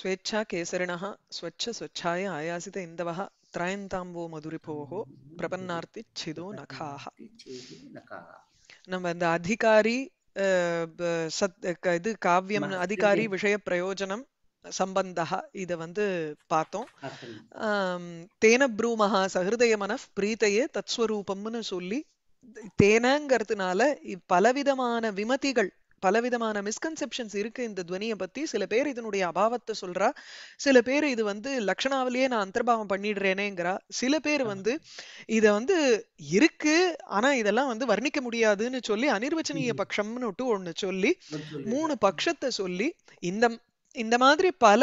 स्वेच्छा केसरिणः ஆயாசித இந்தவா इन्दवः त्रायन्ताम्बो मधुरिपोः பிரபன்னார்த்தி சிதோ नखाः நம்ம இந்த அதிகாரி சத் இது காவியம் அதிகாரி விஷய பிரயோஜனம் சம்பந்தா இத வந்து பார்த்தோம் தேன ப்ரூமஹா சஹிருதய மன பிரீத்தையே தத்ஸ்வரூபம்னு சொல்லி தேனங்கிறதுனால பலவிதமான விமதிகள் பலவிதமான மிஸ்கன்செப்ஷன்ஸ் இருக்கு இந்த துவனியை பத்தி சில பேர் இதனுடைய அபாவத்தை சொல்றா சில பேர் இது வந்து லக்ஷணாவிலேயே நான் அந்தர்பாவம் பண்ணிடுறேனேங்கிறா சில பேர் வந்து இத வந்து இருக்கு ஆனா இதெல்லாம் வந்து வர்ணிக்க முடியாதுன்னு சொல்லி அனிர்வச்சனீய பட்சம்னு ஒண்ணு சொல்லி மூணு பட்சத்தை சொல்லி இந்த இந்த மாதிரி பல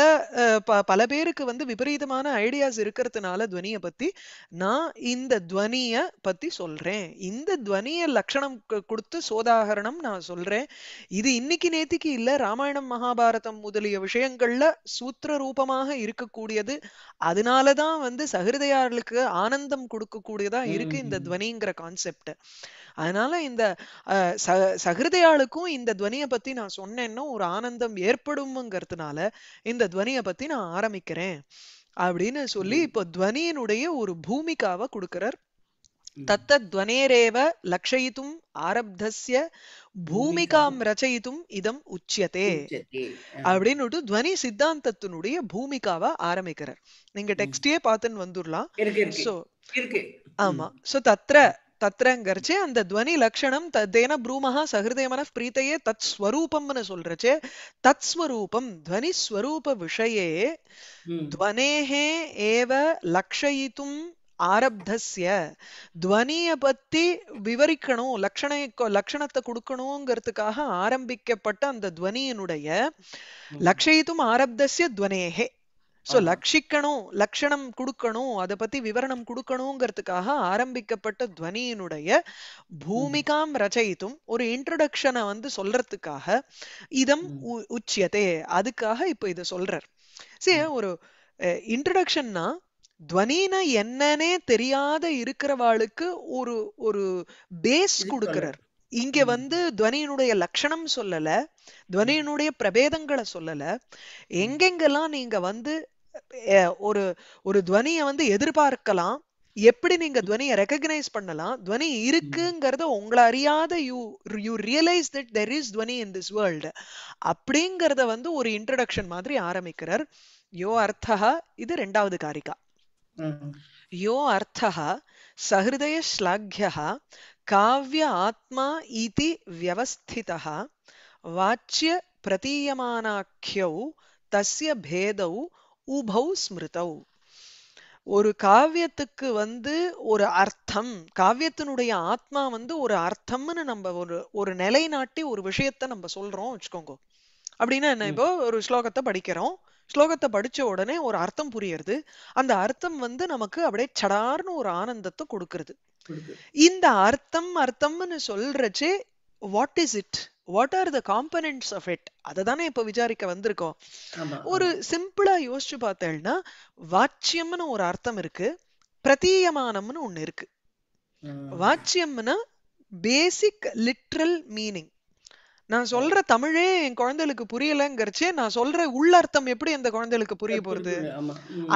பல பேருக்கு வந்து விபரீதமான ஐடியாஸ் இருக்கிறதுனால துவனிய பத்தி நான் இந்த துவனிய பத்தி சொல்றேன் இந்த துவனிய லட்சணம் கொடுத்து சோதாகரணம் நான் சொல்றேன் இது இன்னைக்கு நேத்திக்கு இல்ல ராமாயணம் மகாபாரதம் முதலிய விஷயங்கள்ல சூத்திர ரூபமாக இருக்கக்கூடியது அதனாலதான் வந்து சகிருதையாளுக்கு ஆனந்தம் கொடுக்கக்கூடியதா இருக்கு இந்த துவனிங்கிற கான்செப்ட் அதனால இந்த சகிருதையாளுக்கும் இந்த துவனிய பத்தி நான் சொன்னேன்னா ஒரு ஆனந்தம் ஏற்படும்ங்கிறது சொன்னதுனால இந்த துவனியை பத்தி நான் ஆரம்பிக்கிறேன் அப்படின்னு சொல்லி இப்போ துவனியினுடைய ஒரு பூமிகாவை கொடுக்கிறார் துவனேரேவ லட்சயித்தும் ஆரப்தசிய பூமிகாம் ரச்சயித்தும் இதம் உச்சியதே அப்படின்னு துவனி சித்தாந்தத்தினுடைய பூமிகாவை ஆரம்பிக்கிறார் நீங்க டெக்ஸ்டே பார்த்துன்னு வந்துடலாம் ஆமா சோ தத்ர தத்ரங்கரிச்சே அந்த துவனி லக்ஷணம் தேன ப்ரூமஹா சஹிருதே மன பிரீத்தையே தத் ஸ்வரூபம்னு சொல்றச்சே தத் ஸ்வரூபம் துவனி ஸ்வரூப விஷயே துவனேஹே ஏவ லக்ஷயித்தும் ஆரப்தஸ்ய துவனிய பத்தி விவரிக்கணும் லட்சண லட்சணத்தை கொடுக்கணுங்கிறதுக்காக ஆரம்பிக்கப்பட்ட அந்த துவனியினுடைய லக்ஷயித்தும் சோ லட்சிக்கணும் லட்சணம் கொடுக்கணும் அதை பத்தி விவரணம் கொடுக்கணுங்கிறதுக்காக ஆரம்பிக்கப்பட்ட துவனியினுடைய பூமிகாம் ரச்சயித்தும் ஒரு இன்ட்ரடக்ஷனை வந்து சொல்றதுக்காக இதம் உச்சியதே அதுக்காக இப்போ இதை சொல்றார் சரி ஒரு இன்ட்ரடக்ஷன்னா துவனினா என்னன்னே தெரியாத இருக்கிறவாளுக்கு ஒரு ஒரு பேஸ் கொடுக்கிறார் இங்க வந்து துவனியினுடைய லட்சணம் சொல்லல துவனியினுடைய பிரபேதங்களை சொல்லல hmm. எங்கெங்கெல்லாம் நீங்க வந்து ஒரு ஒரு துவனியை வந்து எதிர்பார்க்கலாம் எப்படி நீங்க துவனியை ரெக்கக்னைஸ் பண்ணலாம் துவனி இருக்குங்கிறத உங்களை அறியாத you you realise that there is துவனி இன் திஸ் வேர்ல்டு அப்படிங்கிறத வந்து ஒரு இன்ட்ரடக்ஷன் மாதிரி ஆரம்பிக்கிறார் யோ அர்த்தா இது ரெண்டாவது காரிகா யோ அர்த்தா சஹிருதய ஸ்லாக்யா காவிய ஆத்மா இதி வியவஸ்திதா வாச்சிய பிரதீயமானாக்கியௌ தஸ்ய பேதௌ உபௌ ஸ்மிருதௌ ஒரு காவியத்துக்கு வந்து ஒரு அர்த்தம் காவியத்தினுடைய ஆத்மா வந்து ஒரு அர்த்தம்னு நம்ம ஒரு ஒரு நிலை நாட்டி ஒரு விஷயத்த நம்ம சொல்றோம் வச்சுக்கோங்க அப்படின்னா என்ன இப்போ ஒரு ஸ்லோகத்தை படிக்கிறோம் ஸ்லோகத்தை படிச்ச உடனே ஒரு அர்த்தம் புரியறது அந்த அர்த்தம் வந்து நமக்கு அப்படியே சடார்னு ஒரு ஆனந்தத்தை கொடுக்கறது இந்த அர்த்தம் அர்த்தம்னு சொல்றச்சு what is it what are the components of it அதை தானே இப்போ விசாரிக்க வந்திருக்கோம் ஒரு சிம்பிளா யோசிச்சு பார்த்தேன்னா வாட்சியம்னு ஒரு அர்த்தம் இருக்கு பிரதீயமானம்னு ஒன்று இருக்கு வாட்சியம்னா பேசிக் லிட்ரல் மீனிங் நான் சொல்ற தமிழே என் குழந்தைகளுக்கு புரியலங்கிறச்சே நான் சொல்ற உள்ளர்த்தம் எப்படி அந்த குழந்தைகளுக்கு புரிய போறது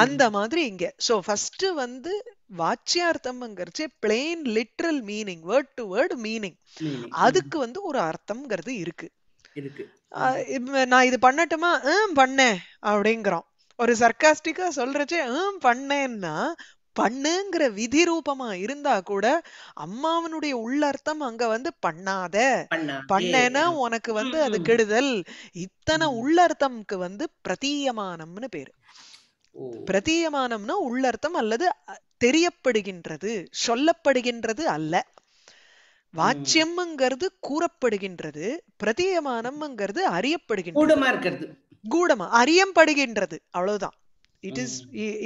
அந்த மாதிரி இங்க சோ ஃபர்ஸ்ட் வந்து வாச்சியார்த்தம்ங்கிறச்சு plain literal meaning word to word meaning அதுக்கு வந்து ஒரு அர்த்தம்ங்கிறது இருக்கு நான் இது பண்ணட்டுமா பண்ணேன் அப்படிங்கிறோம் ஒரு சர்க்காஸ்டிக்கா சொல்றச்சே ஹம் பண்ணேன்னா பண்ணுங்கிற விதி ரூபமா இருந்தா கூட அம்மாவனுடைய உள்ளர்த்தம் அங்க வந்து பண்ணாத பண்ணேன்னா உனக்கு வந்து அது கெடுதல் இத்தனை உள்ளர்த்தம்க்கு வந்து பிரதீயமானம்னு பேரு பிரதீயமானம்னா உள்ளர்த்தம் அல்லது தெரியப்படுகின்றது சொல்லப்படுகின்றது அல்ல வாச்சியம்ங்கிறது கூறப்படுகின்றது பிரதீயமானம்ங்கிறது அறியப்படுகின்றது கூடமா அறியப்படுகின்றது அவ்வளவுதான் it is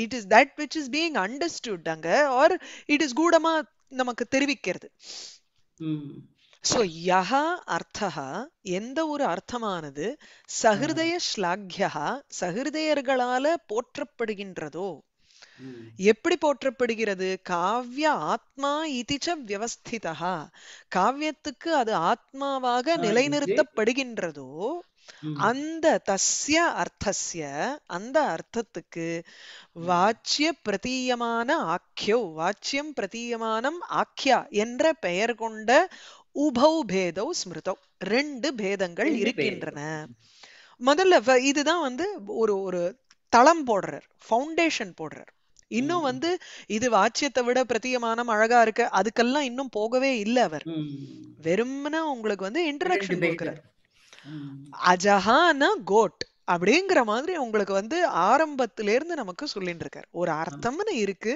it is that which is being understood அங்க ஆர் இட் இஸ் கூடமா நமக்கு தெரிவிக்கிறது ஸோ யஹா அர்த்தா எந்த ஒரு அர்த்தமானது சஹிருதய ஸ்லாக்யா சஹிருதயர்களால போற்றப்படுகின்றதோ எப்படி போற்றப்படுகிறது காவ்ய ஆத்மா இதிச்ச வியவஸ்திதா காவியத்துக்கு அது ஆத்மாவாக நிலைநிறுத்தப்படுகின்றதோ அந்த தஸ்ய அர்த்தஸ்ய அந்த அர்த்தத்துக்கு வாச்சிய பிரதீயமான ஆக்கியோ வாச்சியம் பிரதீயமானம் ஆக்கியா என்ற பெயர் கொண்ட உபௌ பேதௌ ஸ்மிருதௌ ரெண்டு பேதங்கள் இருக்கின்றன முதல்ல இதுதான் வந்து ஒரு ஒரு தளம் போடுறார் ஃபவுண்டேஷன் போடுறார் இன்னும் வந்து இது வாச்சியத்தை விட பிரத்தியமானம் அழகா இருக்கு அதுக்கெல்லாம் இன்னும் போகவே இல்லை அவர் வெறும்னா உங்களுக்கு வந்து இன்ட்ரடக்ஷன் கொடுக்கிறார் அஜஹானா கோட் அப்படிங்கிற மாதிரி உங்களுக்கு வந்து ஆரம்பத்திலேருந்து நமக்கு சொல்லிட்டு இருக்காரு ஒரு அர்த்தம்னு இருக்கு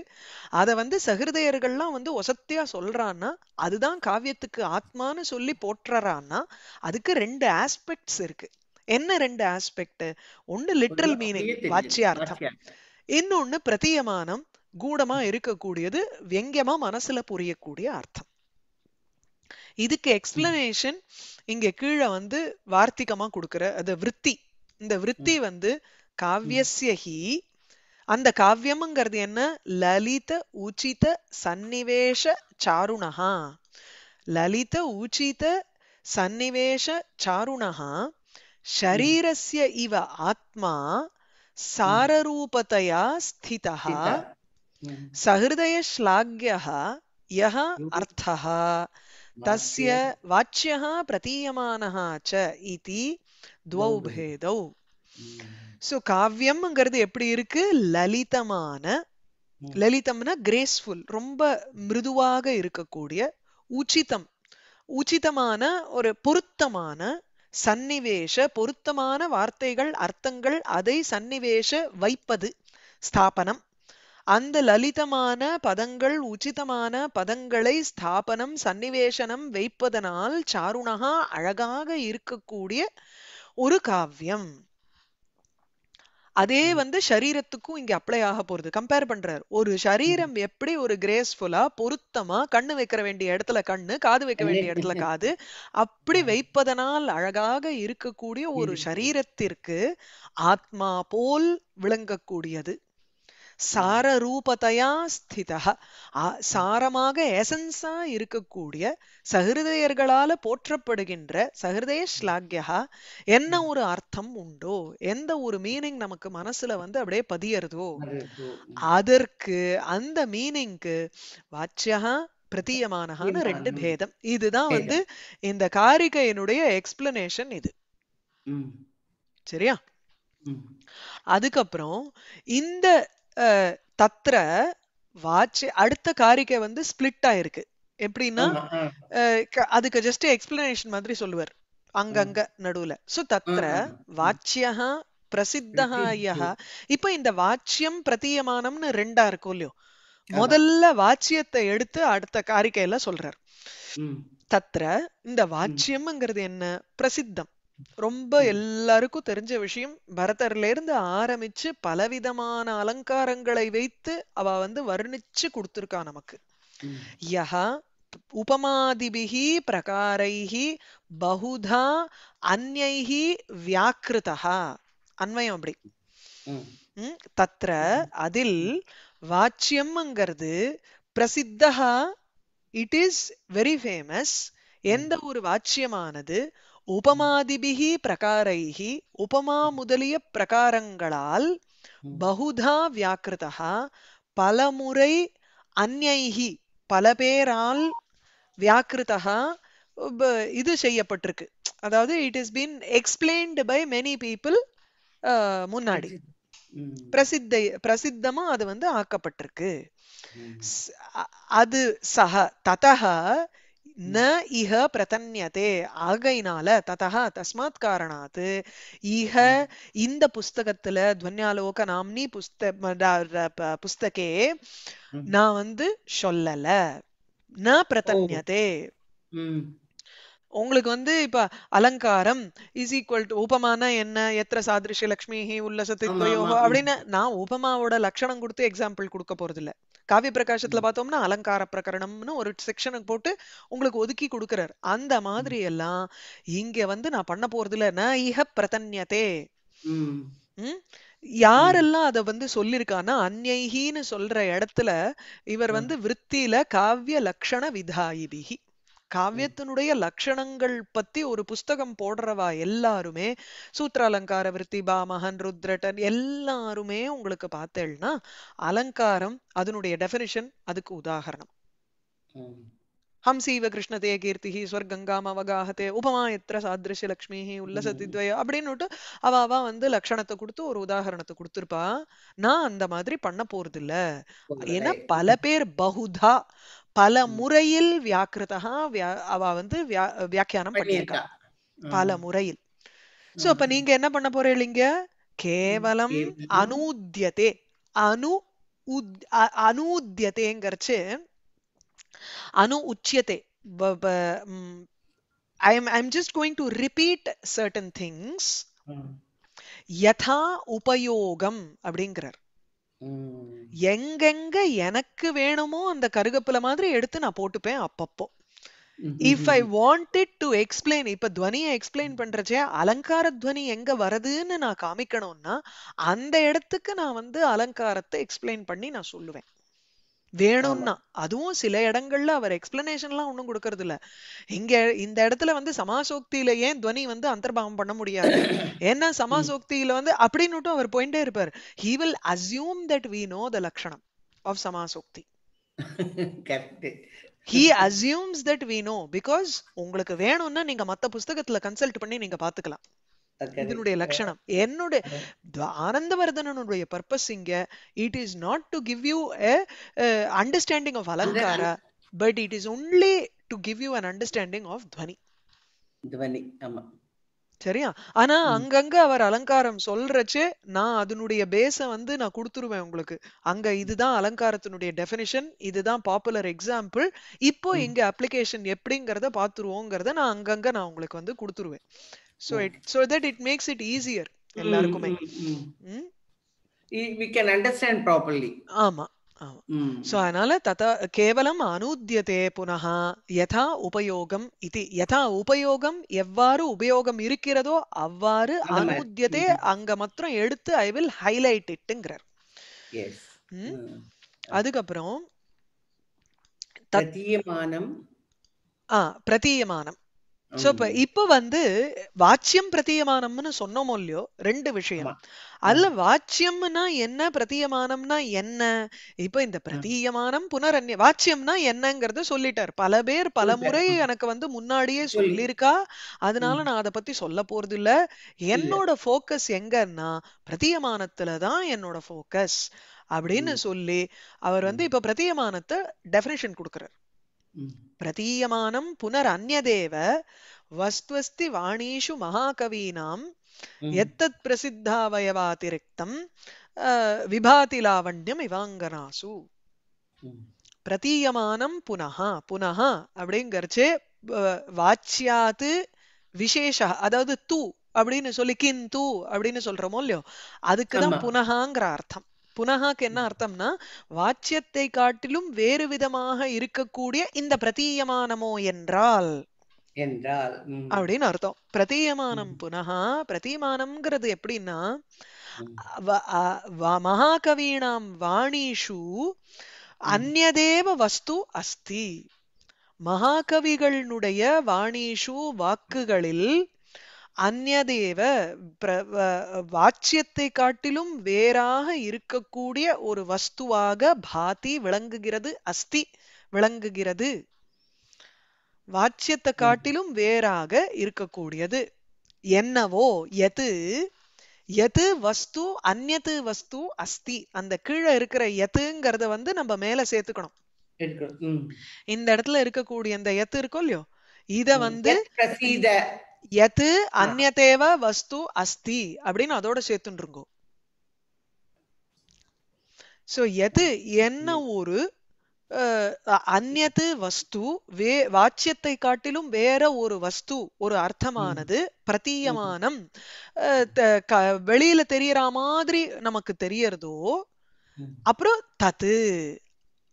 அதை வந்து சகிருதயர்கள்லாம் வந்து ஒசத்தியா சொல்றான்னா அதுதான் காவியத்துக்கு ஆத்மான்னு சொல்லி போட்டுறான்னா அதுக்கு ரெண்டு ஆஸ்பெக்ட்ஸ் இருக்கு என்ன ரெண்டு ஆஸ்பெக்ட் ஒன்னு லிட்ரல் மீனிங் அர்த்தம் இன்னொன்னு பிரதியமானம் கூடமா இருக்கக்கூடியது வெங்கியமா மனசுல புரியக்கூடிய அர்த்தம் இதுக்கு எக்ஸ்பிளனேஷன் இங்க கீழே வந்து வார்த்திகமா கொடுக்குற அது விற்பி இந்த விருத்தி வந்து காவியசியஹி அந்த காவியம்ங்கிறது என்ன லலித உச்சித சந்நிவேஷ சாருணஹா லலித உச்சித சன்னிவேஷ சாருணஹா शरीरस्य इव आत्मा साररूपतया स्थितः सहृदयश्लाघ्यः यः अर्थः तस्य वाच्यः प्रतीयमानः च इति துவௌ சோ காவியம்ங்கிறது எப்படி இருக்கு லலிதமான லலிதம்னா கிரேஸ்ஃபுல் ரொம்ப மிருதுவாக இருக்கக்கூடிய உச்சிதம் உச்சிதமான ஒரு பொருத்தமான சந்நிவேஷ பொருத்தமான வார்த்தைகள் அர்த்தங்கள் அதை சன்னிவேஷ வைப்பது ஸ்தாபனம் அந்த லலிதமான பதங்கள் உச்சிதமான பதங்களை ஸ்தாபனம் சன்னிவேசனம் வைப்பதனால் சாருணகா அழகாக இருக்கக்கூடிய ஒரு காவியம் அதே வந்து சரீரத்துக்கும் இங்க அப்ளை ஆக போறது கம்பேர் பண்றார் ஒரு சரீரம் எப்படி ஒரு கிரேஸ்ஃபுல்லா பொருத்தமா கண்ணு வைக்கிற வேண்டிய இடத்துல கண்ணு காது வைக்க வேண்டிய இடத்துல காது அப்படி வைப்பதனால் அழகாக இருக்கக்கூடிய ஒரு சரீரத்திற்கு ஆத்மா போல் விளங்கக்கூடியது சாரரூபதையா ஸ்திதா சாரமாக எசன்ஸா இருக்கக்கூடிய சஹிருதயர்களால போற்றப்படுகின்ற சஹிருதய ஸ்லாக்யா என்ன ஒரு அர்த்தம் உண்டோ எந்த ஒரு மீனிங் நமக்கு மனசுல வந்து அப்படியே பதியறதோ அதற்கு அந்த மீனிங்க்கு வாட்சியா பிரதீயமானஹான்னு ரெண்டு பேதம் இதுதான் வந்து இந்த காரிகையினுடைய எக்ஸ்பிளனேஷன் இது சரியா அதுக்கப்புறம் இந்த தத்ர வாட்சி அடுத்த காரிக்கை வந்து ஸ்பிளிட் ஆயிருக்கு எப்படின்னா அதுக்கு ஜஸ்ட் எக்ஸ்பிளனேஷன் மாதிரி சொல்லுவார் அங்கங்க நடுவுல சோ தத்ர வாச்சியா பிரசித்தா ஐயா இப்ப இந்த வாட்சியம் பிரதீயமானம்னு ரெண்டா இருக்கும் இல்லையோ முதல்ல வாச்சியத்தை எடுத்து அடுத்த காரிக்கையில சொல்றார் தத்ர இந்த வாட்சியம்ங்கிறது என்ன பிரசித்தம் ரொம்ப எல்லாருக்கும் தெரிஞ்ச விஷயம் பரதர்ல இருந்து ஆரம்பிச்சு பலவிதமான அலங்காரங்களை வைத்து அவ வந்து வர்ணிச்சு கொடுத்துருக்கா நமக்கு யஹா உபமாதிபிகி பிரகாரைகி பகுதா அந்யைகி வியாக்கிருதா அன்வயம் அப்படி தத்ர அதில் வாச்சியம்ங்கிறது பிரசித்தா இட் இஸ் வெரி ஃபேமஸ் எந்த ஒரு வாச்சியமானது உபமாதிபிகி பிரகாரைகி உபமா முதலிய பிரகாரங்களால் பகுதா வியாக்கிருதா பலமுறை அந்யைகி பல பேரால் வியாக்கிருதா இது செய்யப்பட்டிருக்கு அதாவது it is been explained by many people முன்னாடி பிரசித்த பிரசித்தமா அது வந்து ஆக்கப்பட்டிருக்கு அது சக ததக ந இஹ பிரதன்யதே ஆகையினால ததா தஸ்மாத் காரணாத் இஹ இந்த புஸ்தகத்துல துவன்யாலோக நாம்னி புஸ்த புஸ்தகே நான் வந்து சொல்லல ந பிரதன்யதே உங்களுக்கு வந்து இப்ப அலங்காரம் இஸ் ஈக்வல் டு உபமான என்ன எத்திர சாதிருஷ லக்ஷ்மி உல்லசத்தித்வயோ அப்படின்னு நான் உபமாவோட லட்சணம் கொடுத்து எக்ஸாம்பிள் கொடுக்க போறது இல்ல காவிய பிரகாசத்துல பார்த்தோம்னா அலங்கார பிரகரணம்னு ஒரு செக்ஷனுக்கு போட்டு உங்களுக்கு ஒதுக்கி கொடுக்கிறார் அந்த மாதிரி எல்லாம் இங்க வந்து நான் பண்ண போறது இல்ல நான் இஹ பிரதன்யதே யாரெல்லாம் அத வந்து சொல்லிருக்கான்னா அந்நைகின்னு சொல்ற இடத்துல இவர் வந்து விற்த்தியில காவிய லக்ஷண விதாயிபிகி காவியத்தினுடைய லட்சணங்கள் பத்தி ஒரு புஸ்தகம் போடுறவா எல்லாருமே சூத்திர அலங்கார விருத்தி பாமகன் ருத்ரட்டன் எல்லாருமே உங்களுக்கு பார்த்தேன்னா அலங்காரம் அதனுடைய டெபினிஷன் அதுக்கு உதாகரணம் ஹம்சீவ கிருஷ்ணதே கீர்த்தி ஸ்வர்கங்காம் அவகாகத்தே உபமா எத்திர சாதிருஷ்ய லக்ஷ்மி உல்லசதித்வய அப்படின்னுட்டு அவாவா வந்து லக்ஷணத்தை கொடுத்து ஒரு உதாகரணத்தை கொடுத்துருப்பா நான் அந்த மாதிரி பண்ண போறது இல்ல ஏன்னா பல பேர் பகுதா பல முறையில் வியாக்கிருதா அவ வந்து வியாக்கியானம் பண்ணியிருக்கா பல முறையில் சோ அப்ப நீங்க என்ன பண்ண போறீங்க கேவலம் அனூத்தியதே அனு அனூத்தியதேங்கிறச்சு அனு உச்சியதே I am I am just going to repeat certain things யதா உபயோகம் அப்படிங்கிறார் எங்கெங்க எனக்கு வேணுமோ அந்த கருகப்புல மாதிரி எடுத்து நான் போட்டுப்பேன் அப்பப்போ if I it to explain இப்ப துவனியை எக்ஸ்பிளைன் பண்றச்சே அலங்கார துவனி எங்க வருதுன்னு நான் காமிக்கணும்னா அந்த இடத்துக்கு நான் வந்து அலங்காரத்தை எக்ஸ்பிளைன் பண்ணி நான் சொல்லுவேன் வேணும்னா அதுவும் சில இடங்கள்ல அவர் எக்ஸ்பிளனேஷன்லாம் ஒண்ணும் கொடுக்கறது இல்ல இங்க இந்த இடத்துல வந்து சமாசோக்தியில ஏன் துவனி வந்து அந்தர்பாவம் பண்ண முடியாது ஏன்னா சமாசோக்தியில வந்து அப்படின்னு அவர் போயிட்டே இருப்பார் he will assume that we know the லட்சணம் ஆஃப் சமாசோக்தி he assumes that we know because உங்களுக்கு வேணும்னா நீங்க மத்த புஸ்தகத்துல கன்சல்ட் பண்ணி நீங்க பாத்துக்கலாம் இதனுடைய லட்சணம் என்னுடைய ஆனந்தவர்தனனுடைய பர்பஸ் இங்க it is not to give you understanding of அலங்கார but it is only to give you an understanding of துவனி துவனி ஆமா சரியா ஆனா அங்கங்க அவர் அலங்காரம் சொல்றச்சு நான் அதனுடைய பேஸ வந்து நான் கொடுத்துருவேன் உங்களுக்கு அங்க இதுதான் அலங்காரத்தினுடைய டெபினிஷன் இதுதான் பாப்புலர் எக்ஸாம்பிள் இப்போ இங்க அப்ளிகேஷன் எப்படிங்கறத பாத்துருவோங்கிறத நான் அங்கங்க நான் உங்களுக்கு வந்து கொடுத்துருவேன் so it so that it makes it easier எல்லாருக்குமே mm, mm, mm. we can understand properly ஆமா சோ அதனால ததா கேவலம் அனுத்தியதே புனக யதா உபயோகம் இது யதா உபயோகம் எவ்வாறு உபயோகம் இருக்கிறதோ அவ்வாறு அனுத்தியதே அங்க மாத்திரம் எடுத்து ஐ வில் ஹைலைட் இட்டுங்கிறார் அதுக்கப்புறம் பிரதீயமானம் ஆ பிரதீயமானம் சோ இப்ப இப்ப வந்து வாச்சியம் பிரதியமானம்னு சொன்னோமோ இல்லையோ ரெண்டு விஷயம் அதுல வாச்சியம்னா என்ன பிரதியமானம்னா என்ன இப்ப இந்த பிரதியமானம் புனரன்ய வாச்சியம்னா என்னங்கறத சொல்லிட்டார் பல பேர் பல முறை எனக்கு வந்து முன்னாடியே சொல்லியிருக்கா அதனால நான் அதை பத்தி சொல்ல போறது இல்ல என்னோட போக்கஸ் எங்கன்னா பிரதீயமானத்துலதான் என்னோட போக்கஸ் அப்படின்னு சொல்லி அவர் வந்து இப்ப பிரதியமானத்தை டெபினேஷன் கொடுக்கிறார் பிரதீயமானம் புனர் அந்நதேவ வஸ்துவஸ்தி வாணீஷு மகாகவீனாம் எத்தத் பிரசித்தாவயவாதிரிக்தம் விபாதி லாவண்யம் இவாங்கனாசு பிரதீயமானம் புனஹா புனஹா அப்படிங்கிறச்சு வாச்சியாத்து விசேஷ அதாவது தூ அப்படின்னு சொல்லி கிந்து அப்படின்னு சொல்றோமோ இல்லையோ அதுக்குதான் புனகாங்கிற அர்த்தம் புனகாக்கு என்ன அர்த்தம்னா வாச்சியத்தை காட்டிலும் வேறு விதமாக இருக்கக்கூடிய இந்த பிரதீயமானமோ என்றால் என்றால் அப்படின்னு அர்த்தம் பிரதீயமானம் புனகா பிரதீமானம்ங்கிறது எப்படின்னா மகாகவீனாம் வாணிஷு அந்நதேவ வஸ்து அஸ்தி மகாகவிகளுடைய வாணிஷு வாக்குகளில் அந்நதேவ வாச்சியத்தை காட்டிலும் வேறாக இருக்கக்கூடிய ஒரு வஸ்துவாக பாதி விளங்குகிறது அஸ்தி விளங்குகிறது வாச்சியத்தை காட்டிலும் வேறாக இருக்கக்கூடியது என்னவோ எது எது வஸ்து அந்நது வஸ்து அஸ்தி அந்த கீழே இருக்கிற எதுங்கிறத வந்து நம்ம மேல சேர்த்துக்கணும் இந்த இடத்துல இருக்கக்கூடிய அந்த எத்து இருக்கோ இல்லையோ இத வந்து எது அந்நதேவ வஸ்து அஸ்தி அப்படின்னு அதோட சேர்த்துருங்கோ சோ எது என்ன ஒரு அந்நது வஸ்து வே வாச்சியத்தை காட்டிலும் வேற ஒரு வஸ்து ஒரு அர்த்தமானது பிரதீயமானம் வெளியில தெரியற மாதிரி நமக்கு தெரியறதோ அப்புறம் தத்து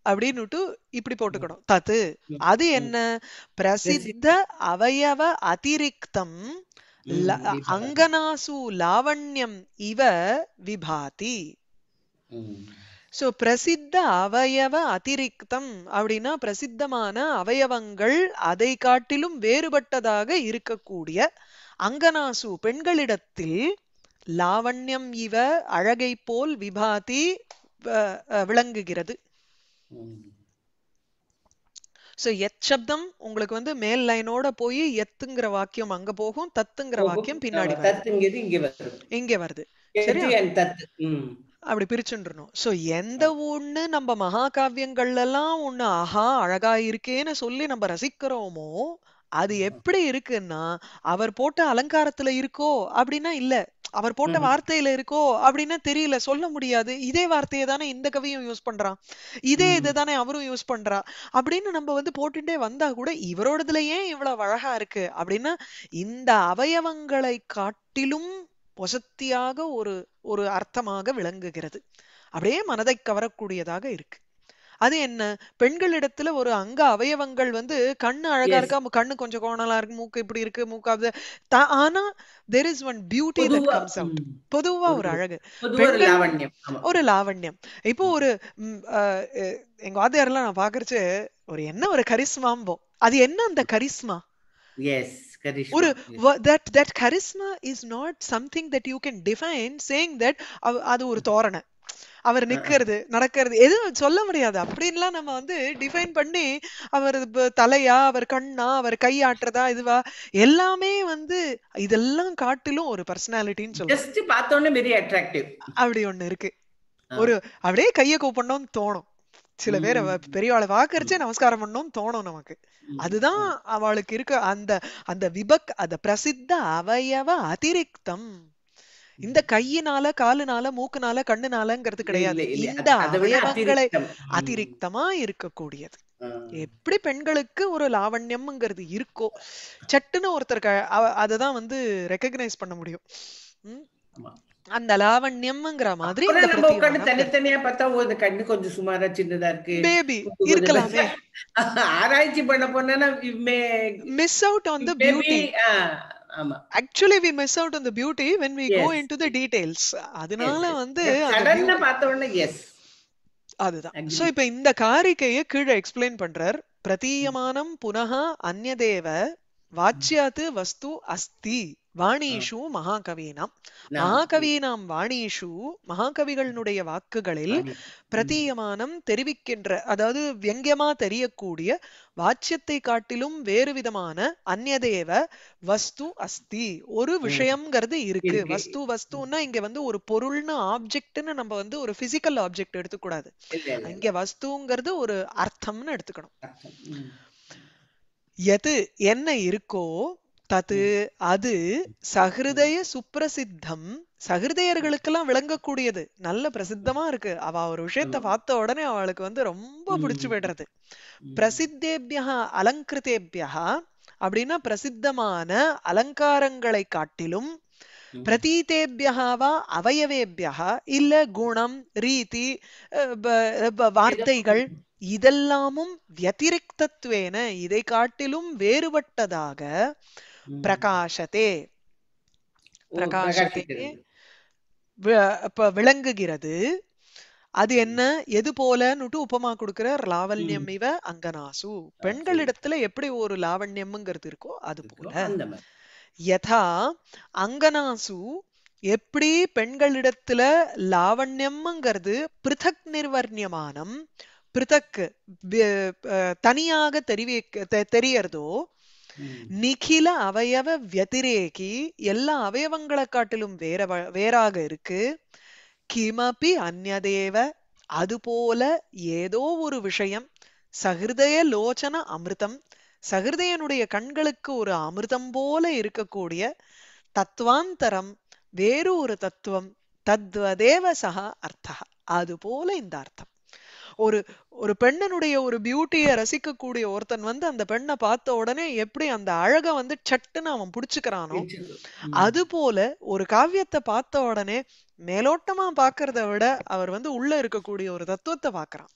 அப்படின்னுட்டு இப்படி போட்டுக்கணும் தத்து அது என்ன பிரசித்த அவயவ அதிரிக்தம் அங்கனாசு லாவண்யம் இவ விபாதி சோ பிரசித்த அவயவ அதிரிக்தம் அப்படின்னா பிரசித்தமான அவயவங்கள் அதை காட்டிலும் வேறுபட்டதாக இருக்கக்கூடிய அங்கனாசு பெண்களிடத்தில் லாவண்யம் இவ அழகை போல் விபாதி விளங்குகிறது சோ எத் சப்தம் உங்களுக்கு வந்து மேல் லைனோட போய் எத்துங்கிற வாக்கியம் அங்க போகும் தத்துங்கிற வாக்கியம் பின்னாடி இங்க வருது அப்படி பிரிச்சுன்றணும் சோ எந்த ஒண்ணு நம்ம மகாகாவியங்கள்ல எல்லாம் ஒண்ணு ஆஹா அழகா இருக்கேன்னு சொல்லி நம்ம ரசிக்கிறோமோ அது எப்படி இருக்குன்னா அவர் போட்ட அலங்காரத்துல இருக்கோ அப்படின்னா இல்ல அவர் போட்ட வார்த்தையில இருக்கோ அப்படின்னு தெரியல சொல்ல முடியாது இதே வார்த்தையை தானே இந்த கவியும் யூஸ் பண்றான் இதே இதை தானே அவரும் யூஸ் பண்றா அப்படின்னு நம்ம வந்து போட்டுட்டே வந்தா கூட இவரோடதுல ஏன் இவ்வளவு அழகா இருக்கு அப்படின்னா இந்த அவயவங்களை காட்டிலும் பொசத்தியாக ஒரு ஒரு அர்த்தமாக விளங்குகிறது அப்படியே மனதை கவரக்கூடியதாக இருக்கு அது என்ன பெண்களிடத்துல ஒரு அங்க அவயவங்கள் வந்து கண்ணு அழகா இருக்கா கண்ணு கொஞ்சம் கோணலா இருக்கு மூக்கு இப்படி இருக்கு மூக்கு ஆனா there is one beauty that comes out பொதுவா ஒரு அழகு ஒரு லாவண்யம் இப்போ ஒரு எங்க வாத்தியாரெல்லாம் நான் பாக்குறச்சு ஒரு என்ன ஒரு கரிஸ்மாம்போ அது என்ன அந்த கரிஸ்மா ஒரு that that charisma is not something that you can define saying that அது ஒரு தோரணை அவர் நிக்கிறது நடக்கிறது எதுவும் சொல்ல முடியாது அப்படின்லாம் நம்ம வந்து டிஃபைன் பண்ணி அவர் தலையா அவர் கண்ணா அவர் கையாட்டுறதா இதுவா எல்லாமே வந்து இதெல்லாம் காட்டிலும் ஒரு பர்சனாலிட்டின்னு சொல்லுவோம் வெரி அட்ராக்டிவ் அப்படி ஒண்ணு இருக்கு ஒரு அப்படியே கைய கூப்பிடணும்னு தோணும் சில பேர் பெரிய ஆளை வாக்கரிச்சே நமஸ்காரம் பண்ணும் தோணும் நமக்கு அதுதான் அவளுக்கு இருக்க அந்த அந்த விபக் அந்த பிரசித்த அவயவ அதிரிக்தம் இந்த கையினால காலுனால மூக்குனால கண்ணுனாலங்கிறது கிடையாது இந்த அவயவங்களை அதிரிக்தமா இருக்கக்கூடியது எப்படி பெண்களுக்கு ஒரு லாவண்யம்ங்கிறது இருக்கோ சட்டுன்னு ஒருத்தர் அததான் வந்து ரெக்கக்னைஸ் பண்ண முடியும் அந்த லாவண்யம்ங்கிற மாதிரி தனித்தனியா பார்த்தா இந்த கண்ணு கொஞ்சம் சுமாரா சின்னதா இருக்கு பேபி இருக்கலாம் ஆராய்ச்சி பண்ண போனா miss out on the beauty actually we miss out on the beauty when we go into the details அதனால வந்து சடன்னா பார்த்த உடனே எஸ் அதுதான் சோ இப்போ இந்த காரிக்கைய கீழே எக்ஸ்பிளைன் பண்றார் பிரதீயமானம் புனஹ அந்நதேவ வாச்சியாத்து வஸ்து அஸ்தி வாணீஷு மகாகவீனாம் மகாகவீனாம் வாணீஷு மகாகவிகளினுடைய வாக்குகளில் பிரதீயமானம் தெரிவிக்கின்ற அதாவது வியங்கியமா தெரியக்கூடிய வாச்சியத்தை காட்டிலும் வேறு விதமான அந்நதேவ வஸ்து அஸ்தி ஒரு விஷயம்ங்கிறது இருக்கு வஸ்து வஸ்துன்னா இங்க வந்து ஒரு பொருள்னு ஆப்ஜெக்ட்னு நம்ம வந்து ஒரு பிசிக்கல் ஆப்ஜெக்ட் எடுத்துக்கூடாது இங்க வஸ்துங்கிறது ஒரு அர்த்தம்னு எடுத்துக்கணும் எது என்ன இருக்கோ தது அது சஹிருதய சுப்பிரசித்தம் சகிருதையர்களுக்கெல்லாம் விளங்கக்கூடியது நல்ல பிரசித்தமா இருக்கு அவ ஒரு விஷயத்த பார்த்த உடனே அவளுக்கு வந்து ரொம்ப பிடிச்சு போயிடுறது பிரசித்தேபியா அலங்கிருத்தேபியா அப்படின்னா பிரசித்தமான அலங்காரங்களை காட்டிலும் பிரதீதேபியவா அவயவேபியா இல்ல குணம் ரீதி வார்த்தைகள் இதெல்லாமும் வத்திரிக்தத்துவேன இதை காட்டிலும் வேறுபட்டதாக பிரகாசத்தே பிரகாசத்தே விளங்குகிறது அது என்ன எது போலன்னுட்டு உபமா கொடுக்கிற லாவண்யம் இவ அங்கனாசு பெண்களிடத்துல எப்படி ஒரு லாவண்யம்ங்கிறது இருக்கோ அது போல யதா அங்கனாசு எப்படி பெண்களிடத்துல லாவண்யம்ங்கிறது பிருதக் நிர்வர்ணியமானம் பிருதக் தனியாக தெரிய தெரியறதோ நிகில அவயவ வியதிரேகி எல்லா அவயவங்களை காட்டிலும் வேற வேறாக இருக்கு கிமபி அந்நதேவ அதுபோல ஏதோ ஒரு விஷயம் சஹிருதய லோச்சன அமிர்தம் சகிருதயனுடைய கண்களுக்கு ஒரு அமிர்தம் போல இருக்கக்கூடிய தத்துவாந்தரம் வேறு ஒரு தத்துவம் தத்வதேவ சக அர்த்தா போல இந்த அர்த்தம் ஒரு ஒரு பெண்ணனுடைய ஒரு பியூட்டியை ரசிக்கக்கூடிய ஒருத்தன் வந்து அந்த பெண்ணை பார்த்த உடனே எப்படி அந்த அழக வந்து சட்டுன்னு அவன் புடிச்சுக்கிறானோ அது போல ஒரு காவியத்தை பார்த்த உடனே மேலோட்டமா பாக்குறத விட அவர் வந்து உள்ள இருக்கக்கூடிய ஒரு தத்துவத்தை பாக்குறான்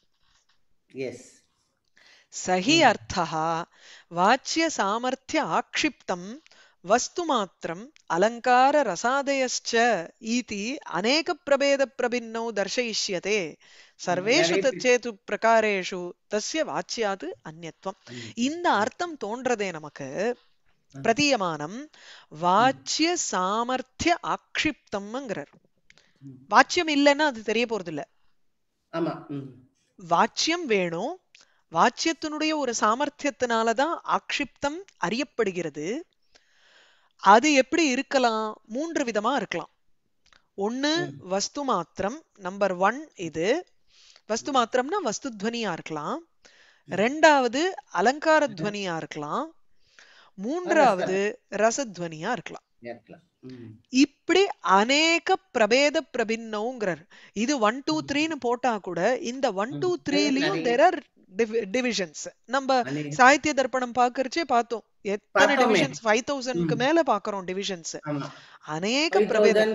சஹி அர்த்தா வாச்சிய சாமர்த்திய ஆக்ஷிப்தம் வஸ்து மாத்திரம் அலங்கார ஈதி அநேக பிரபேத பிரபின்னோ दर्शयिष्यते சர்வேஷு தச்சேது பிரகாரேஷு தஸ்ய வாச்சியாது அந்நத்வம் இந்த அர்த்தம் தோன்றதே நமக்கு பிரதியமானம் வாச்சிய சாமர்த்திய ஆக்ஷிப்தம்ங்கிறார் வாச்சியம் இல்லைன்னா அது தெரிய போறது இல்ல வாச்சியம் வேணும் வாச்சியத்தினுடைய ஒரு சாமர்த்தியத்தினாலதான் ஆக்ஷிப்தம் அறியப்படுகிறது அது எப்படி இருக்கலாம் மூன்று விதமா இருக்கலாம் ஒன்னு வஸ்து மாத்திரம் நம்பர் ஒன் இது வஸ்து மாத்திரம்னா வஸ்து துவனியா இருக்கலாம் ரெண்டாவது அலங்கார துவனியா இருக்கலாம் மூன்றாவது ரசத்வனியா இருக்கலாம் இப்படி அநேக பிரபேத பிரபின்னோங்கிறார் இது ஒன் டூ த்ரீன்னு போட்டா கூட இந்த ஒன் டூ த்ரீலயும் டிவிஷன்ஸ் நம்ம சாகித்ய தர்ப்பணம் பாக்குறச்சே பார்த்தோம் எத்தனை டிவிஷன்ஸ் ஃபைவ் தௌசண்ட்க்கு மேல பாக்குறோம் டிவிஷன்ஸ் அநேக பிரபேதம்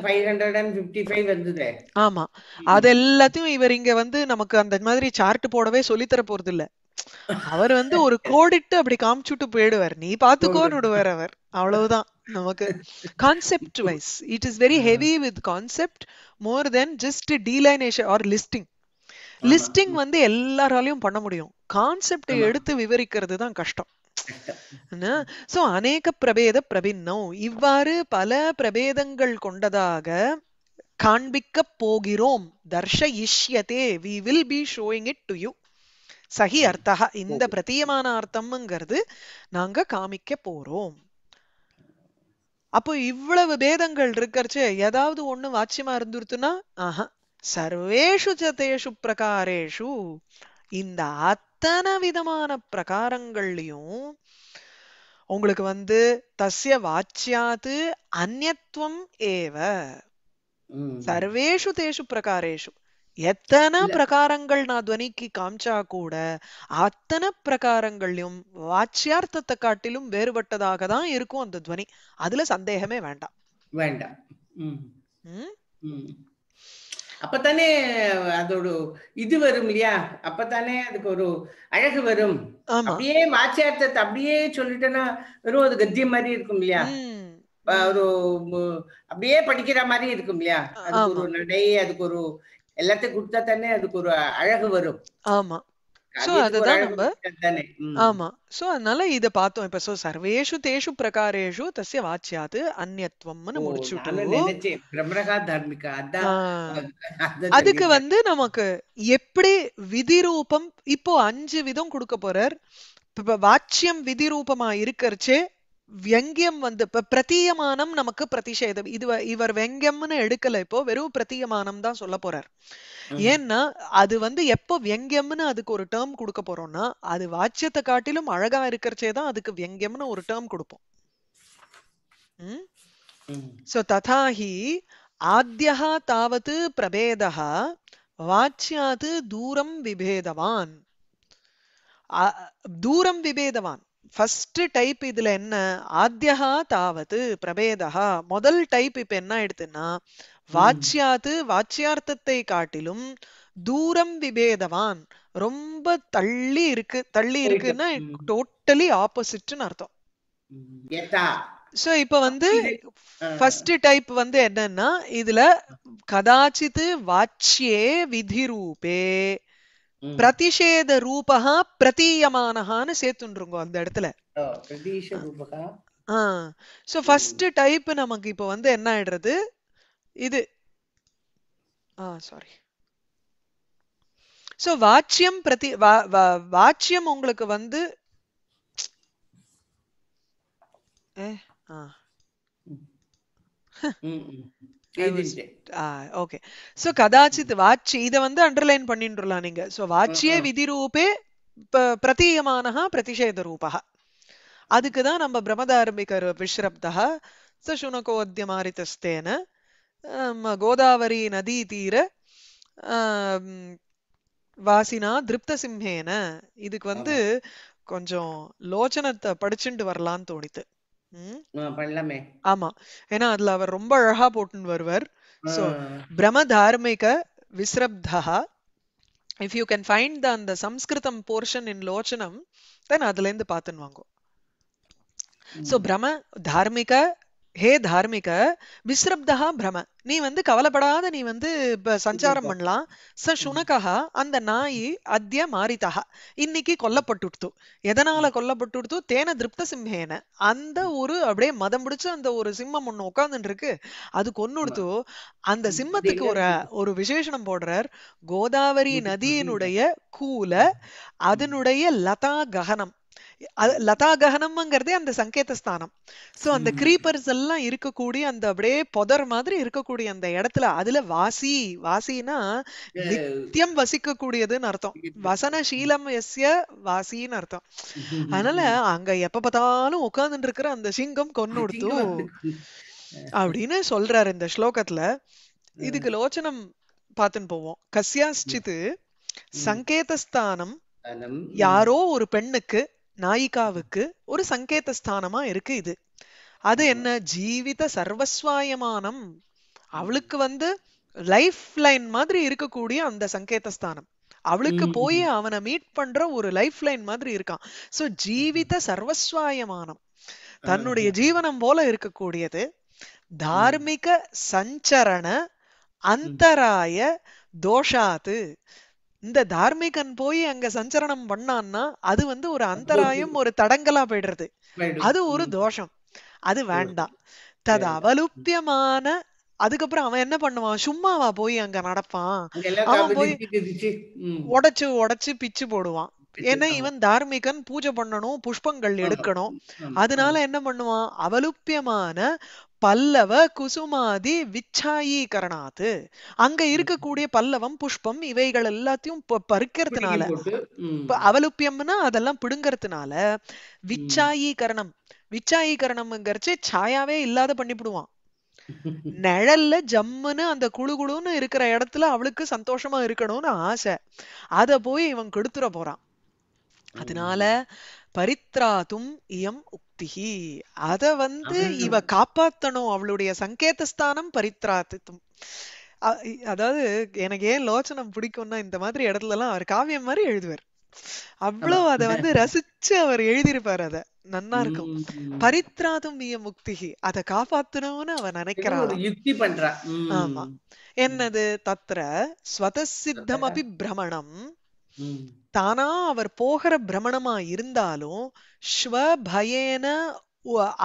ஆமா அது எல்லாத்தையும் இவர் இங்க வந்து நமக்கு அந்த மாதிரி சார்ட் போடவே சொல்லித்தர போறது இல்ல அவர் வந்து ஒரு கோடிட்டு அப்படி காமிச்சுட்டு போயிடுவார் நீ பாத்துக்கோன்னு விடுவார் அவர் அவ்வளவுதான் நமக்கு concept wise it is very heavy with concept more than just delineation or listing listing வந்து எல்லாராலையும் பண்ண முடியும் கான்செப்டை எடுத்து விவரிக்கிறது தான் கஷ்டம் சோ அநேக பிரபேத பிரபின்னம் இவ்வாறு பல பிரபேதங்கள் கொண்டதாக காண்பிக்க போகிறோம் இஷ்யதே we will be showing it to you சகி அர்த்தா இந்த பிரத்தியமான அர்த்தம்ங்கிறது நாங்க காமிக்க போறோம் அப்போ இவ்வளவு பேதங்கள் இருக்கிறச்சு ஏதாவது ஒண்ணு வாட்சியமா இருந்துருத்துன்னா ஆஹா சர்வேஷு சதேஷு பிரகாரேஷு இந்த அத்தனை விதமான பிரகாரங்கள்லையும் உங்களுக்கு வந்து தஸ்ய வாச்சியாது அந்நத்துவம் ஏவ சர்வேஷு தேஷு பிரகாரேஷு எத்தனை பிரகாரங்கள் நான் துவனிக்கு காமிச்சா கூட அத்தனை பிரகாரங்களையும் வாச்சியார்த்தத்தை காட்டிலும் வேறுபட்டதாக தான் இருக்கும் அந்த துவனி அதுல சந்தேகமே வேண்டாம் வேண்டாம் அப்பத்தானே அதோட இது வரும் இல்லையா அப்பத்தானே அதுக்கு ஒரு அழகு வரும் அப்படியே மாச்சியார்த்தத்தை அப்படியே சொல்லிட்டேன்னா வெறும் அது கத்திய மாதிரி இருக்கும் இல்லையா ஒரு அப்படியே படிக்கிற மாதிரி இருக்கும் இல்லையா அதுக்கு ஒரு நடை அதுக்கு ஒரு எல்லாத்தையும் கொடுத்தா தானே அதுக்கு ஒரு அழகு வரும் ஆமா சோ அதுதான் நம்ம ஆமா சோ அதனால இத பார்த்தோம் இப்ப சோ சர்வேஷு தேஷு பிரகாரேஷு தஸ்ய வாச்சியாத் அந்நியத்துவம்னு முடிச்சுட்டோம் அதுக்கு வந்து நமக்கு எப்படி விதி ரூபம் இப்போ அஞ்சு விதம் கொடுக்க போறார் வாச்சியம் விதி ரூபமா இருக்கிறச்சே வியங்கியம் வந்து இப்ப பிரதீயமானம் நமக்கு பிரதிஷேதம் இது இவர் வெங்கியம்னு எடுக்கல இப்போ வெறும் பிரதீயமானம் தான் சொல்ல போறார் ஏன்னா அது வந்து எப்போ வியங்கியம்னு அதுக்கு ஒரு டேர்ம் கொடுக்க போறோம்னா அது வாட்சியத்தை காட்டிலும் அழகா இருக்கிறச்சே தான் அதுக்கு வியங்கியம்னு ஒரு டேர்ம் கொடுப்போம் சோ ததாஹி ஆத்யா தாவது பிரபேதா வாச்சியாது தூரம் விபேதவான் தூரம் விபேதவான் ஃபர்ஸ்ட் டைப் இதுல என்ன ஆத்தியகா தாவது பிரபேதா முதல் டைப் இப்ப என்ன எடுத்துன்னா வாச்சியாது வாச்சியார்த்தத்தை காட்டிலும் தூரம் விபேதவான் ரொம்ப தள்ளி இருக்கு தள்ளி இருக்குன்னா டோட்டலி ஆப்போசிட்னு அர்த்தம் சோ இப்ப வந்து ஃபர்ஸ்ட் டைப் வந்து என்னன்னா இதுல கதாச்சித் வாச்சியே விதிரூபே பிரதிஷேத ரூபகா பிரதீயமானஹான்னு சேர்த்துருங்கோ அந்த இடத்துல சோ ஃபர்ஸ்ட் டைப் நமக்கு இப்போ வந்து என்ன ஆயிடுறது இது ஆ சாரி சோ வாச்சியம் பிரதி வாச்சியம் உங்களுக்கு வந்து ஆ ஓகே சோ கதாச்சித் வாச்சி இத வந்து அண்டர்லைன் பண்ணிட்டுலாம் நீங்க சோ விதி ரூபே பிரதீயமானஹ பிரதிஷேத ரூபஹ அதுக்கு தான் நம்ம பிரமதாரம்பிகர் விஷ்ரப்தः ச சுனகோத்யமாரிதஸ்தேன கோதாவரி நதி தீர வாசினா திருப்தசிம்ஹேன இதுக்கு வந்து கொஞ்சம் லோச்சனத்தை படிச்சுட்டு வரலான்னு தோணித்து பண்ணலாமே ஆமா ஏன்னா அதுல அவர் ரொம்ப அழகா போட்டுன்னு வருவார் சோ பிரம தார்மிக விஸ்ரப்தா if you can find the அந்த சம்ஸ்கிருதம் போர்ஷன் இன் லோச்சனம் தென் அதுல இருந்து பாத்துன்னு வாங்கும் சோ பிரம தார்மிக ஹே தார்மிக விஸ்ரப்தா பிரம நீ வந்து கவலைப்படாத நீ வந்து சஞ்சாரம் பண்ணலாம் ச சுனகா அந்த நாய் அத்திய மாறிதா இன்னைக்கு கொல்லப்பட்டுடுத்து எதனால கொல்லப்பட்டுடுத்து தேன திருப்த சிம்ஹேன அந்த ஒரு அப்படியே மதம் பிடிச்சு அந்த ஒரு சிம்மம் ஒண்ணு உட்காந்துட்டு இருக்கு அது கொன்னுடுத்து அந்த சிம்மத்துக்கு ஒரு ஒரு விசேஷனம் போடுறார் கோதாவரி நதியினுடைய கூல அதனுடைய லதா ககனம் லதா ககனம்ங்கிறதே அந்த சங்கேதஸ்தானம் ஸோ சோ அந்த கிரீப்பர்ஸ் எல்லாம் இருக்கக்கூடிய அந்த அப்படியே புதர் மாதிரி இருக்கக்கூடிய அந்த இடத்துல அதுல வாசி வாசினா நித்தியம் வசிக்கக்கூடியதுன்னு அர்த்தம் வசனசீலம் எஸ்ய வாசின்னு அர்த்தம் அதனால அங்க எப்ப பார்த்தாலும் உட்கார்ந்துட்டு இருக்கிற அந்த சிங்கம் கொன்னு அப்படின்னு சொல்றாரு இந்த ஸ்லோகத்துல இதுக்கு லோச்சனம் பார்த்துன்னு போவோம் கசியாச்சித்து சங்கேதஸ்தானம் யாரோ ஒரு பெண்ணுக்கு நாயிகாவுக்கு ஒரு சங்கேத ஸ்தானமா இருக்கு இது அது என்ன ஜீவித சர்வஸ்வாயமானம் அவளுக்கு வந்து லைஃப் லைன் மாதிரி இருக்கக்கூடிய அந்த சங்கேத ஸ்தானம் அவளுக்கு போய் அவனை மீட் பண்ற ஒரு லைஃப் லைன் மாதிரி இருக்கான் சோ ஜீவித சர்வஸ்வாயமானம் தன்னுடைய ஜீவனம் போல இருக்கக்கூடியது தார்மிக சஞ்சரண அந்தராய தோஷாத்து இந்த தார்மிகன் போய் அங்க சஞ்சரணம் பண்ணான்னா அது வந்து ஒரு அந்தராயம் ஒரு தடங்கலா போயிடுறது அது ஒரு தோஷம் அது வேண்டாம் தது அவலுப்பியமான அதுக்கப்புறம் அவன் என்ன பண்ணுவான் சும்மாவா போய் அங்க நடப்பான் அவன் போய் உடைச்சு உடைச்சு பிச்சு போடுவான் ஏன்னா இவன் தார்மிகன் பூஜை பண்ணணும் புஷ்பங்கள் எடுக்கணும் அதனால என்ன பண்ணுவான் அவலுப்பியமான பல்லவ குசுமாதி விச்சாயீகரணாது அங்க இருக்கக்கூடிய பல்லவம் புஷ்பம் இவைகள் எல்லாத்தையும் பறிக்கிறதுனால அவலுப்பியம்னா அதெல்லாம் பிடுங்கறதுனால விச்சாயீகரணம் விச்சாயீகரணம்ங்கிறச்சு சாயாவே இல்லாத பண்ணிவிடுவான் நிழல்ல ஜம்முன்னு அந்த குழு குழுன்னு இருக்கிற இடத்துல அவளுக்கு சந்தோஷமா இருக்கணும்னு ஆசை அத போய் இவன் கெடுத்துற போறான் அதனால பரித்ராதும் இயம் சக்திஹி அத வந்து இவ காப்பாத்தணும் அவளுடைய சங்கேதஸ்தானம் பரித்ராத்தித்தும் அதாவது எனக்கு ஏன் லோச்சனம் பிடிக்கும்னா இந்த மாதிரி இடத்துல எல்லாம் அவர் காவியம் மாதிரி எழுதுவார் அவ்வளவு அத வந்து ரசிச்சு அவர் எழுதியிருப்பார் அத நன்னா இருக்கும் பரித்ராதும் மிய முக்திகி அத காப்பாத்தணும்னு அவன் நினைக்கிறான் யுக்தி பண்ற ஆமா என்னது தத்ர ஸ்வத சித்தம் அபி பிரமணம் தானா அவர் போகிற பிரமணமா இருந்தாலும் ஸ்வபயேன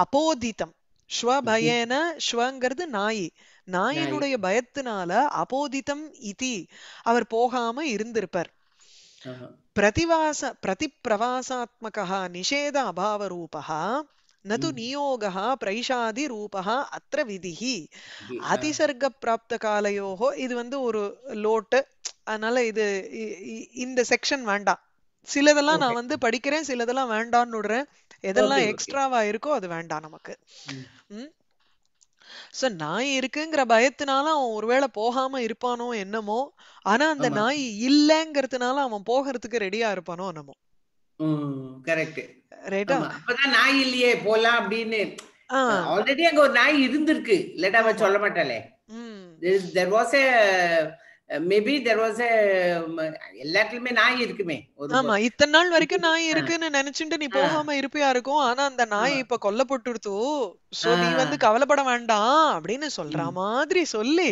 அபோதித்தம் ஸ்வபயேன ஸ்வங்கிறது நாயி நாயினுடைய பயத்தினால அபோதித்தம் இதி அவர் போகாம இருந்திருப்பார் பிரதிவாச பிரதிப்பிரவாசாத்மகா நிஷேத அபாவரூபா நது तु பிரைஷாதி ரூபா அத்த விதிஹி அதிசர்க்க பிராப்த காலையோகோ இது வந்து ஒரு லோட்டு அதனால இது இந்த செக்ஷன் வேண்டாம் சிலதெல்லாம் நான் வந்து படிக்கிறேன் சிலதெல்லாம் வேண்டாம்னு விடுறேன் எதெல்லாம் எக்ஸ்ட்ராவா இருக்கோ அது வேண்டாம் நமக்கு சோ நாய் இருக்குங்கிற பயத்தினால அவன் ஒருவேளை போகாம இருப்பானோ என்னமோ ஆனா அந்த நாய் இல்லைங்கிறதுனால அவன் போகிறதுக்கு ரெடியா இருப்பானோ என்னமோ கரெக்ட் ரைட்டா அப்பதான் நாய் இல்லையே போலாம் அப்படின்னு ஆல்ரெடி அங்க ஒரு நாய் இருந்திருக்கு இல்லட்டா அவ சொல்ல மாட்டாளே there was a maybe there was எல்லாத்துலயுமே நாய் இருக்குமே ஆமா இத்தனை நாள் வரைக்கும் நாய் இருக்குன்னு நினைச்சுட்டு நீ போகாம இருப்பியா இருக்கும் ஆனா அந்த நாய் இப்ப கொல்லப்பட்டுடுத்து சோ நீ வந்து கவலைப்பட வேண்டாம் அப்படின்னு சொல்ற மாதிரி சொல்லி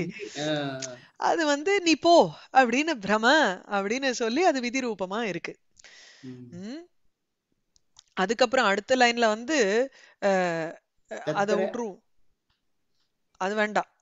அது வந்து நீ போ அப்படின்னு பிரம அப்படின்னு சொல்லி அது விதி ரூபமா இருக்கு உம் அதுக்கப்புறம் அடுத்த லைன்ல வந்து அத விட்டுருவோம் அது வேண்டாம்